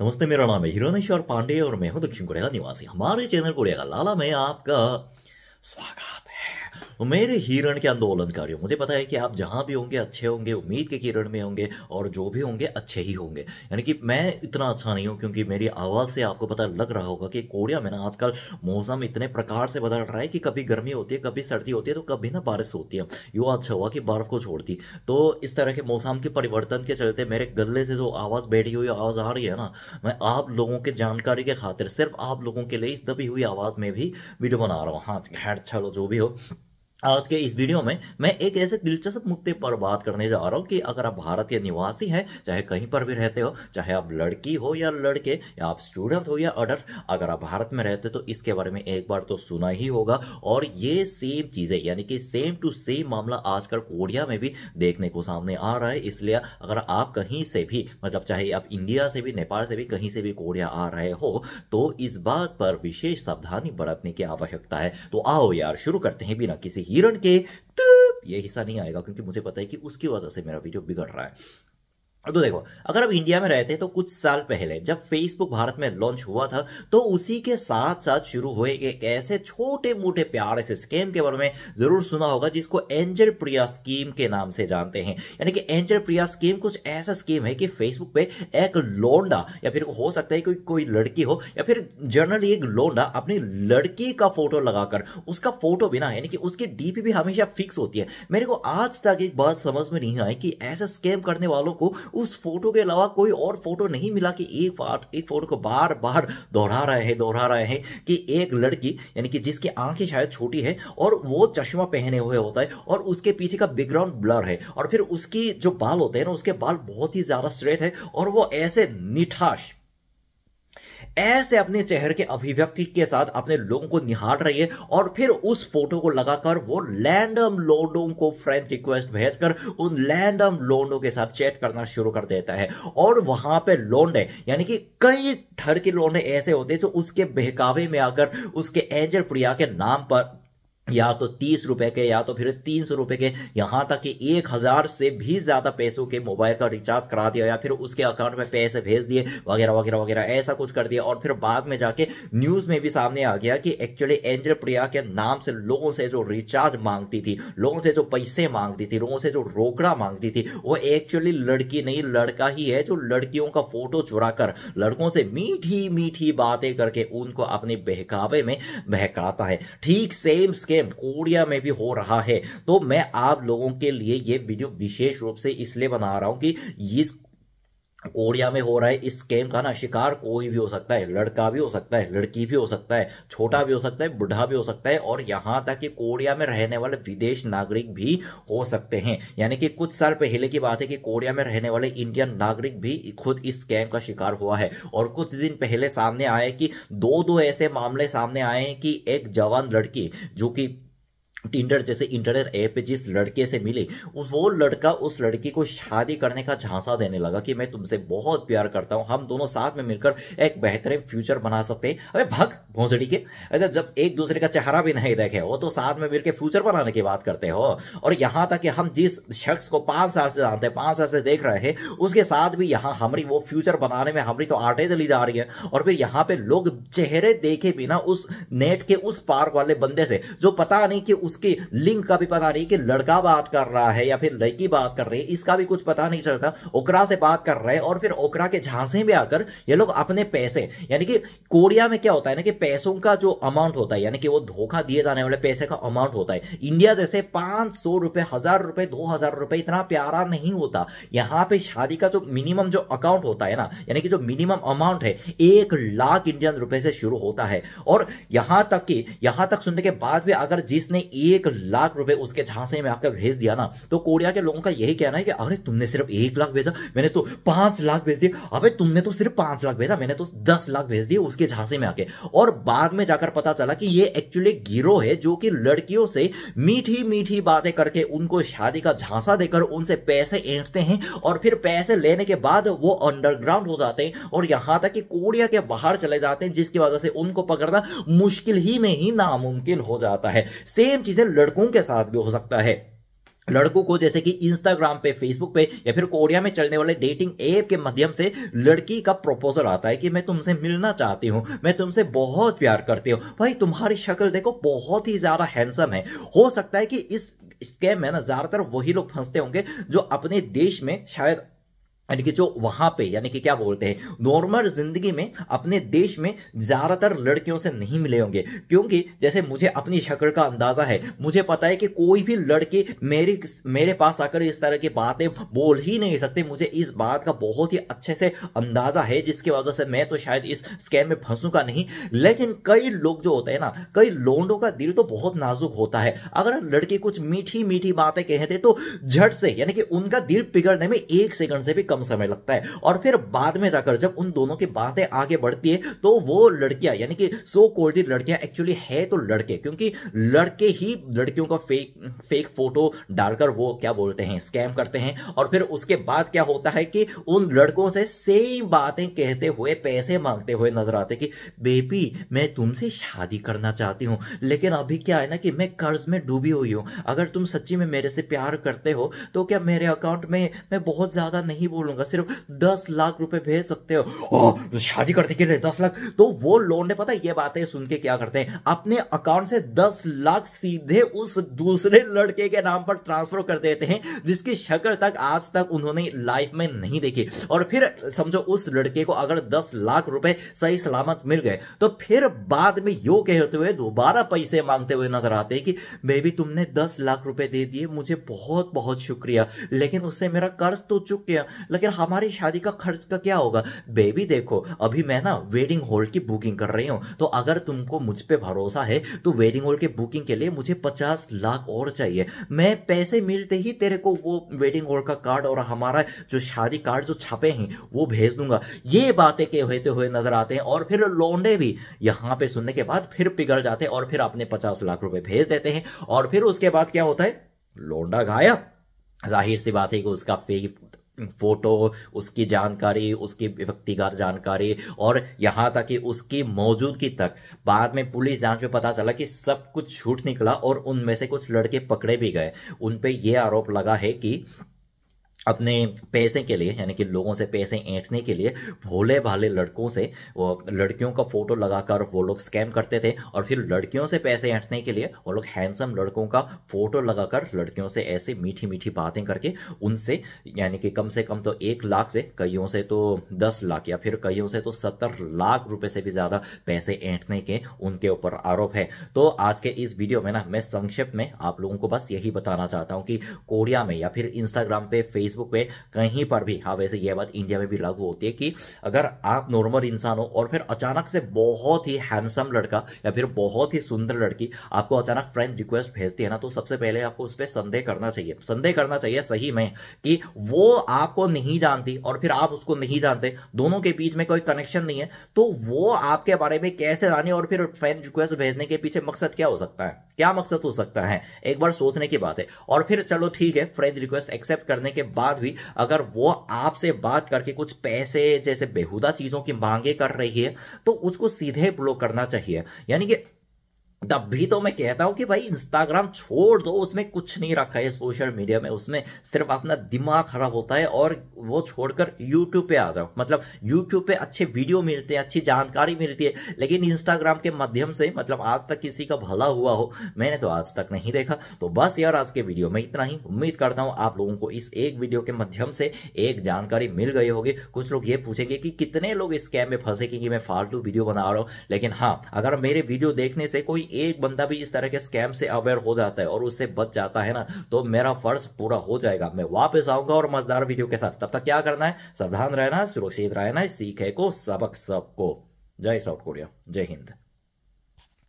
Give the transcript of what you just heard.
नमस्ते मेरा नाम है हिरोनेश्वर पांडे और मैं हूं दक्षिण कोरिया का निवासी हमारे चैनल कोरिया का लाला में आपका स्वागत है मेरे हिरण के आंदोलनकारियों मुझे पता है कि आप जहाँ भी होंगे अच्छे होंगे उम्मीद के किरण में होंगे और जो भी होंगे अच्छे ही होंगे यानी कि मैं इतना अच्छा नहीं हूँ क्योंकि मेरी आवाज़ से आपको पता लग रहा होगा कि कोरिया में ना आजकल मौसम इतने प्रकार से बदल रहा है कि कभी गर्मी होती है कभी सर्दी होती है तो कभी ना बारिश होती है यू अच्छा हुआ कि बर्फ़ को छोड़ती तो इस तरह के मौसम के परिवर्तन के चलते मेरे गले से जो आवाज़ बैठी हुई आवाज़ आ रही है ना मैं आप लोगों के जानकारी के खातिर सिर्फ आप लोगों के लिए इस दबी हुई आवाज़ में भी वीडियो बना रहा हूँ हाँ खैर चलो जो भी हो आज के इस वीडियो में मैं एक ऐसे दिलचस्प मुद्दे पर बात करने जा रहा हूँ कि अगर आप भारत के निवासी हैं चाहे कहीं पर भी रहते हो चाहे आप लड़की हो या लड़के या आप स्टूडेंट हो या अडर अगर आप भारत में रहते हो तो इसके बारे में एक बार तो सुना ही होगा और ये सेम चीज़ें यानी कि सेम टू सेम मामला आजकल कोरिया में भी देखने को सामने आ रहा है इसलिए अगर आप कहीं से भी मतलब चाहे आप इंडिया से भी नेपाल से भी कहीं से भी कोरिया आ रहे हो तो इस बात पर विशेष सावधानी बरतने की आवश्यकता है तो आओ यार शुरू करते हैं बिना किसी हिरण के ये हिस्सा नहीं आएगा क्योंकि मुझे पता है कि उसकी वजह से मेरा वीडियो बिगड़ रहा है तो देखो अगर आप इंडिया में रहते हैं तो कुछ साल पहले जब फेसबुक भारत में लॉन्च हुआ था तो उसी के साथ साथ शुरू हुए एक ऐसे छोटे मोटे प्यारे से स्कैम के बारे में जरूर सुना होगा जिसको एंजल प्रिया स्कीम के नाम से जानते हैं यानी कि एंजल प्रिया स्कीम कुछ ऐसा स्कीम है कि फेसबुक पे एक लोंडा या फिर हो सकता है कोई कोई लड़की हो या फिर जनरली एक लोंडा अपनी लड़की का फोटो लगाकर उसका फोटो बिना यानी कि उसकी डीपी भी हमेशा फिक्स होती है मेरे को आज तक एक बात समझ में नहीं आई कि ऐसा स्कैम करने वालों को उस फोटो के अलावा कोई और फोटो नहीं मिला कि एक पार्ट एक फोटो को बार बार दोहरा रहे हैं दोहरा रहे हैं कि एक लड़की यानी कि जिसकी आंखें शायद छोटी है और वो चश्मा पहने हुए होता है और उसके पीछे का बैकग्राउंड ब्लर है और फिर उसकी जो बाल होते हैं ना उसके बाल बहुत ही ज़्यादा स्ट्रेट है और वो ऐसे निठाश ऐसे अपने चेहरे के अभिव्यक्ति के साथ अपने लोगों को निहार रही है और फिर उस फोटो को लगाकर वो लैंडम लोडों को फ्रेंड रिक्वेस्ट भेजकर उन लैंडम लोडों के साथ चैट करना शुरू कर देता है और वहां पे लोंडे यानी कि कई ठर के लोंडे ऐसे होते हैं जो उसके बहकावे में आकर उसके एंजल प्रिया के नाम पर या तो तीस रुपए के या तो फिर तीन सौ रुपए के यहाँ तक कि एक हज़ार से भी ज़्यादा पैसों के मोबाइल का रिचार्ज करा दिया या फिर उसके अकाउंट में पैसे भेज दिए वगैरह वगैरह वगैरह ऐसा कुछ कर दिया और फिर बाद में जाके न्यूज़ में भी सामने आ गया कि एक्चुअली एंजल प्रिया के नाम से लोगों से जो रिचार्ज मांगती थी लोगों से जो पैसे मांगती थी लोगों से जो रोकड़ा मांगती थी वो एक्चुअली लड़की नहीं लड़का ही है जो लड़कियों का फोटो चुरा कर लड़कों से मीठी मीठी बातें करके उनको अपने बहकावे में बहकाता है ठीक सेम स्केल कोरिया में भी हो रहा है तो मैं आप लोगों के लिए ये वीडियो विशेष रूप से इसलिए बना रहा हूँ कि इस कोरिया में हो रहा है इस स्कैम का ना शिकार कोई भी हो सकता है लड़का भी हो सकता है लड़की भी हो सकता है छोटा भी हो सकता है बूढ़ा भी हो सकता है और यहाँ तक कि कोरिया में रहने वाले विदेश नागरिक भी हो सकते हैं यानी कि कुछ साल पहले की बात है कि कोरिया में रहने वाले इंडियन नागरिक भी खुद इस स्कैम का शिकार हुआ है और कुछ दिन पहले सामने आए कि दो दो ऐसे मामले सामने आए हैं कि एक जवान लड़की जो कि टिंडर जैसे इंटरनेट ऐप पे जिस लड़के से मिली वो लड़का उस लड़की को शादी करने का झांसा देने लगा कि मैं तुमसे बहुत प्यार करता हूँ हम दोनों साथ में मिलकर एक बेहतरीन फ्यूचर बना सकते हैं अबे भग भोंसड़ी के अच्छा जब एक दूसरे का चेहरा भी नहीं देखे हो तो साथ में मिल के फ्यूचर बनाने की बात करते हो और यहाँ तक कि हम जिस शख्स को पांच साल से जानते हैं पांच साल से देख रहे हैं उसके साथ भी यहाँ हमारी वो फ्यूचर बनाने में हमारी तो आटे चली जा रही है और फिर यहाँ पे लोग चेहरे देखे बिना उस नेट के उस पार्क वाले बंदे से जो पता नहीं कि उसकी लिंक का भी पता नहीं कि लड़का बात कर रहा है या फिर लड़की बात कर रही है इसका भी कुछ पता नहीं चलता ओकरा से बात कर रहे हैं और फिर ओकरा के झांसे में आकर ये लोग अपने पैसे यानी कि कोरिया में क्या होता है ना कि पैसों का जो अमाउंट होता है यानी कि वो धोखा दिए जाने वाले पैसे का अमाउंट होता है इंडिया जैसे पांच सौ रुपए हजार रुपए दो हजार रुपए इतना प्यारा नहीं होता यहाँ पे शादी का जो मिनिमम जो अकाउंट होता है ना यानी कि जो मिनिमम अमाउंट है एक लाख इंडियन रुपए से शुरू होता है और यहां तक कि यहां तक सुनने के बाद भी अगर जिसने एक लाख रुपए उसके झांसे में आकर भेज दिया ना तो कोरिया के लोगों का यही कहना है कि अरे तुमने सिर्फ एक लाख भेजा मैंने तो पांच लाख भेज दिया अबे तुमने तो सिर्फ पांच लाख भेजा मैंने तो दस लाख भेज दिए उसके झांसे में आके और और बाद में जाकर पता चला कि ये एक्चुअली गिरो है जो कि लड़कियों से मीठी मीठी बातें करके उनको शादी का झांसा देकर उनसे पैसे ऐंठते हैं और फिर पैसे लेने के बाद वो अंडरग्राउंड हो जाते हैं और यहां तक कि कोरिया के बाहर चले जाते हैं जिसकी वजह से उनको पकड़ना मुश्किल ही नहीं नामुमकिन हो जाता है सेम चीजें लड़कों के साथ भी हो सकता है लड़कों को जैसे कि इंस्टाग्राम पे फेसबुक पे या फिर कोरिया में चलने वाले डेटिंग ऐप के माध्यम से लड़की का प्रपोजल आता है कि मैं तुमसे मिलना चाहती हूँ मैं तुमसे बहुत प्यार करती हूँ भाई तुम्हारी शक्ल देखो बहुत ही ज़्यादा हैंडसम है हो सकता है कि इस स्कैम में ना ज़्यादातर वही लोग फंसते होंगे जो अपने देश में शायद यानी कि जो वहाँ पे यानी कि क्या बोलते हैं नॉर्मल ज़िंदगी में अपने देश में ज़्यादातर लड़कियों से नहीं मिले होंगे क्योंकि जैसे मुझे अपनी शक्ल का अंदाज़ा है मुझे पता है कि कोई भी लड़के मेरी मेरे पास आकर इस तरह की बातें बोल ही नहीं सकते मुझे इस बात का बहुत ही अच्छे से अंदाज़ा है जिसकी वजह से मैं तो शायद इस स्कैम में फंसूंगा नहीं लेकिन कई लोग जो होते हैं ना कई लोंडों का दिल तो बहुत नाजुक होता है अगर लड़के कुछ मीठी मीठी बातें कहते तो झट से यानी कि उनका दिल पिघड़ने में एक सेकंड से भी कम कम समय लगता है और फिर बाद में जाकर जब उन दोनों की बातें आगे बढ़ती है तो वो लड़कियां यानी कि सो कोल्डी लड़कियां एक्चुअली है तो लड़के क्योंकि लड़के ही लड़कियों का फेक फेक फोटो डालकर वो क्या बोलते हैं स्कैम करते हैं और फिर उसके बाद क्या होता है कि उन लड़कों से सेम बातें कहते हुए पैसे मांगते हुए नजर आते कि बेबी मैं तुमसे शादी करना चाहती हूं लेकिन अभी क्या है ना कि मैं कर्ज में डूबी हुई हूं अगर तुम सच्ची में मेरे से प्यार करते हो तो क्या मेरे अकाउंट में मैं बहुत ज़्यादा नहीं बोल लूंगा सिर्फ दस लाख रुपए भेज सकते हो ओ, शादी करने के लिए दस लाख तो वो लोंडे पता है ये बातें सुन के क्या करते हैं अपने अकाउंट से दस लाख सीधे उस दूसरे लड़के के नाम पर ट्रांसफर कर देते हैं जिसकी शक्ल तक आज तक उन्होंने लाइफ में नहीं देखी और फिर समझो उस लड़के को अगर दस लाख रुपए सही सलामत मिल गए तो फिर बाद में यो कहते हुए दोबारा पैसे मांगते हुए नजर आते हैं कि बेबी तुमने दस लाख रुपए दे दिए मुझे बहुत बहुत शुक्रिया लेकिन उससे मेरा कर्ज तो चुक गया लेकिन हमारी शादी का खर्च का क्या होगा बेबी देखो अभी मैं ना वेडिंग हॉल की बुकिंग कर रही हूँ तो अगर तुमको मुझ पर भरोसा है तो वेडिंग हॉल की बुकिंग के लिए मुझे पचास लाख और चाहिए मैं पैसे मिलते ही तेरे को वो वेडिंग हॉल का कार्ड और हमारा जो शादी कार्ड जो छपे हैं वो भेज दूंगा ये बातें के होते हुए नजर आते हैं और फिर लोंडे भी यहाँ पे सुनने के बाद फिर पिघल जाते हैं और फिर अपने पचास लाख रुपए भेज देते हैं और फिर उसके बाद क्या होता है लोंडा गायब जाहिर सी बात है कि उसका पे फ़ोटो उसकी जानकारी उसकी व्यक्तिगत जानकारी और यहाँ तक कि उसकी मौजूदगी तक बाद में पुलिस जांच में पता चला कि सब कुछ छूट निकला और उनमें से कुछ लड़के पकड़े भी गए उन पे ये आरोप लगा है कि अपने पैसे के लिए यानी कि लोगों से पैसे ऐंठने के लिए भोले भाले लड़कों से वो लड़कियों का फोटो लगाकर वो लोग स्कैम करते थे और फिर लड़कियों से पैसे ऐंठने के लिए वो लोग हैंडसम लड़कों का फोटो लगाकर लड़कियों से ऐसे मीठी मीठी बातें करके उनसे यानी कि कम से कम तो एक लाख से कईयों से तो दस लाख या फिर कईयों से तो सत्तर लाख रुपये से भी ज़्यादा पैसे ऐंठने के उनके ऊपर आरोप है तो आज के इस वीडियो में ना मैं संक्षिप्त में आप लोगों को बस यही बताना चाहता हूँ कि कोरिया में या फिर इंस्टाग्राम पे फेस फेसबुक पे कहीं पर भी हाँ वैसे यह बात इंडिया में भी लागू होती है कि अगर आप नॉर्मल इंसान हो और फिर अचानक से बहुत ही हैंडसम लड़का या फिर बहुत ही सुंदर लड़की आपको अचानक फ्रेंड रिक्वेस्ट भेजती है ना तो सबसे पहले आपको उस पर संदेह करना चाहिए संदेह करना चाहिए सही में कि वो आपको नहीं जानती और फिर आप उसको नहीं जानते दोनों के बीच में कोई कनेक्शन नहीं है तो वो आपके बारे में कैसे जाने और फिर फ्रेंड रिक्वेस्ट भेजने के पीछे मकसद क्या हो सकता है क्या मकसद हो सकता है एक बार सोचने की बात है और फिर चलो ठीक है फ्रेंड रिक्वेस्ट एक्सेप्ट करने के बात हुई अगर वो आपसे बात करके कुछ पैसे जैसे बेहुदा चीज़ों की मांगे कर रही है तो उसको सीधे ब्लॉक करना चाहिए यानी कि तब भी तो मैं कहता हूं कि भाई इंस्टाग्राम छोड़ दो उसमें कुछ नहीं रखा है सोशल मीडिया में उसमें सिर्फ अपना दिमाग खराब होता है और वो छोड़कर यूट्यूब पे आ जाओ मतलब यूट्यूब पे अच्छे वीडियो मिलते हैं अच्छी जानकारी मिलती है लेकिन इंस्टाग्राम के माध्यम से मतलब आज तक किसी का भला हुआ हो मैंने तो आज तक नहीं देखा तो बस यार आज के वीडियो में इतना ही उम्मीद करता हूँ आप लोगों को इस एक वीडियो के माध्यम से एक जानकारी मिल गई होगी कुछ लोग ये पूछेंगे कि कितने लोग इस स्कैम में फंसे कि मैं फालतू वीडियो बना रहा हूँ लेकिन हाँ अगर मेरे वीडियो देखने से कोई एक बंदा भी इस तरह के स्कैम से अवेयर हो जाता है और उससे बच जाता है ना तो मेरा फर्ज पूरा हो जाएगा मैं वापस आऊंगा और मजेदार वीडियो के साथ तब तक क्या करना है सावधान रहना सुरक्षित रहना सीखे को सबक सबको जय साउथ कोरिया जय हिंद